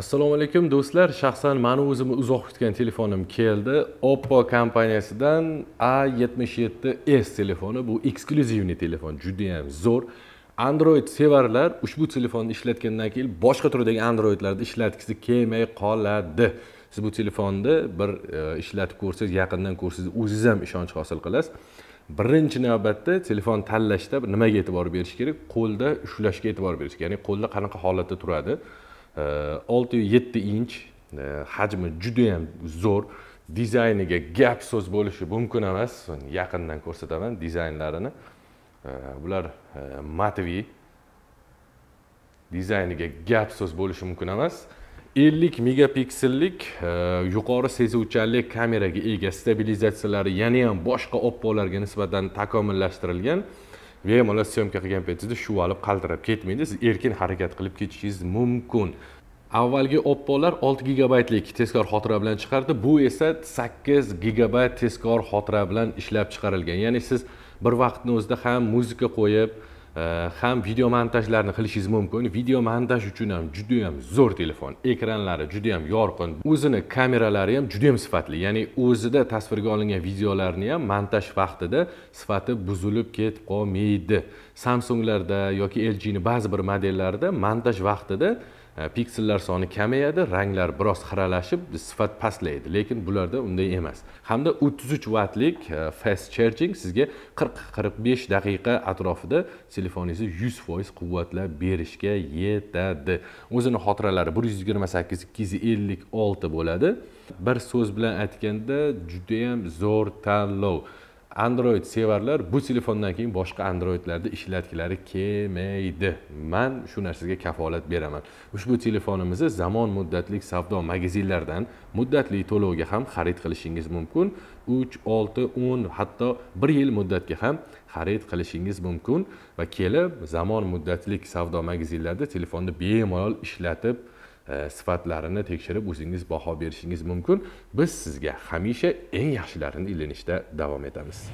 assalomu alaykum do'stlar shaxsan mani o'zimni uzoq kutgan telefonim keldi oppo kompaniyasidan a 77 s telefoni bu eksklyuzivni telefon judayam zo'r android sevarlar ushbu telefonni ishlatgandan keyin boshqa turdagi androidlarni ishlatgisi kelmay qoladi siz bu telefonni bir e, ishlatib ko'rsangiz yaqindan ko'rsangiz o'zingiz ham ishonch hosil qilasiz birinchi navbatda telefon tanlashda nimaga e'tibor berish kerak qo'lda ushlashga e'tibor berish kerak ya'ni qo'lda qanaqa holatda turadi olti yetti inch e, hajmi judayam zo'r dizayniga gap so'z bo'lishi mumkin emas yaqindan ko'rsataman dizaynlarini bular e, matvi dizayniga gap so'z bo'lishi mumkin emas ellik megapiksellik e, yuqori sezuvchanlik kameraga ega stabilizatsiyalari yana ham boshqa oppolarga nisbatan takomillashtirilgan bemalol syomka qilgan paytingizda shu olib qaldirib ketmaydi siz erkin harakat qilib ketishingiz mumkin avvalgi oppolar olti gigabaytlik tezkor xotira bilan chiqardi bu esa sakkiz gigabayt tezkor xotira bilan ishlab chiqarilgan ya'ni siz bir vaqtni o'zida ham muzika qo'yib Э, ham video montajlarni qilishingiz mumkin video montaj uchun ham juda yam zo'r telefon ekranlari juda yam yorqin o'zini kameralari ham juda yam sifatli ya'ni o'zida tasvirga olingan videolarni ham montaj vaqtida sifati buzilib ketib qolmaydi samsunglarda yoki lg ning ba'zi bir modellarida montaj vaqtida piksellar soni kamayadi ranglar biroz xiralashib sifat pastlaydi lekin bularda unday emas hamda o'ttiz uch e, fast charging sizga qirq qirq besh daqiqa atrofida telefoningizni yuz foiz quvvatlab berishga yetadi o'zini xotiralari bir yuz yigirma sakkiz ikki yuz ellik olti bo'ladi bir so'z bilan aytganda judayam zo'r tanlov android sevarlar bu telefondan keyin boshqa androidlarda ishlatgilari kelmaydi man shu narsaga kafolat beraman ushbu telefonimizni zamon muddatlik savdo magazinlaridan muddatli to'lovga ham xarid qilishingiz mumkin uch olti o'n hatto bir yil muddatga ham xarid qilishingiz mumkin va kelib zamon muddatlik savdo magazinlarida telefonni bemalol ishlatib E, sifatlarini tekshirib o'zingiz baho berishingiz mumkin biz sizga hamisha eng yaxshilarini ilinishda davom etamiz